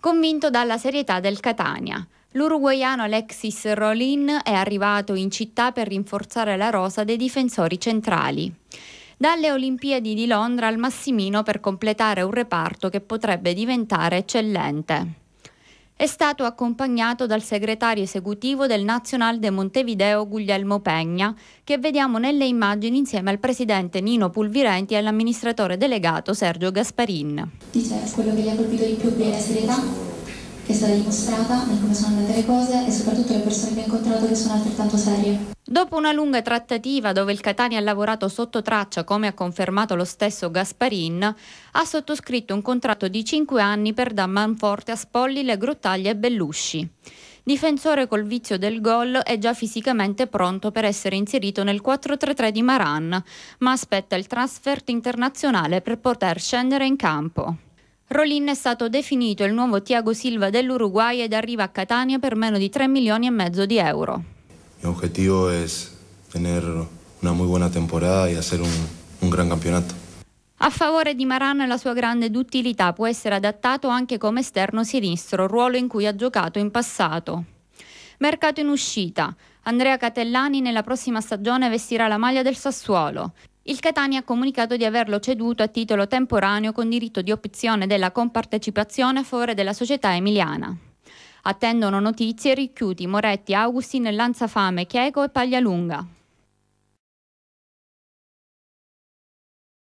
convinto dalla serietà del Catania. L'uruguaiano Alexis Rolin è arrivato in città per rinforzare la rosa dei difensori centrali. Dalle Olimpiadi di Londra al Massimino per completare un reparto che potrebbe diventare eccellente è stato accompagnato dal segretario esecutivo del Nazional de Montevideo Guglielmo Pegna, che vediamo nelle immagini insieme al presidente Nino Pulvirenti e all'amministratore delegato Sergio Gasparin. Dice quello che gli ha colpito di più è la serietà che è stata dimostrata nel come sono andate le cose e soprattutto le persone che ho incontrato che sono altrettanto serie. Dopo una lunga trattativa dove il Catani ha lavorato sotto traccia, come ha confermato lo stesso Gasparin, ha sottoscritto un contratto di 5 anni per dar manforte a Spollile, Grottaglia e Bellusci. Difensore col vizio del gol è già fisicamente pronto per essere inserito nel 4-3-3 di Maran, ma aspetta il transfert internazionale per poter scendere in campo. Rolin è stato definito il nuovo Tiago Silva dell'Uruguay ed arriva a Catania per meno di 3 milioni e mezzo di euro. Il mio obiettivo è tener una muy buona temporada e hacer un, un gran campionato. A favore di Maran la sua grande duttilità può essere adattato anche come esterno sinistro, ruolo in cui ha giocato in passato. Mercato in uscita. Andrea Catellani nella prossima stagione vestirà la maglia del Sassuolo il Catania ha comunicato di averlo ceduto a titolo temporaneo con diritto di opzione della compartecipazione a favore della società emiliana. Attendono notizie Ricchiuti, Moretti, Augustin, Lanzafame, Chieco e Paglialunga.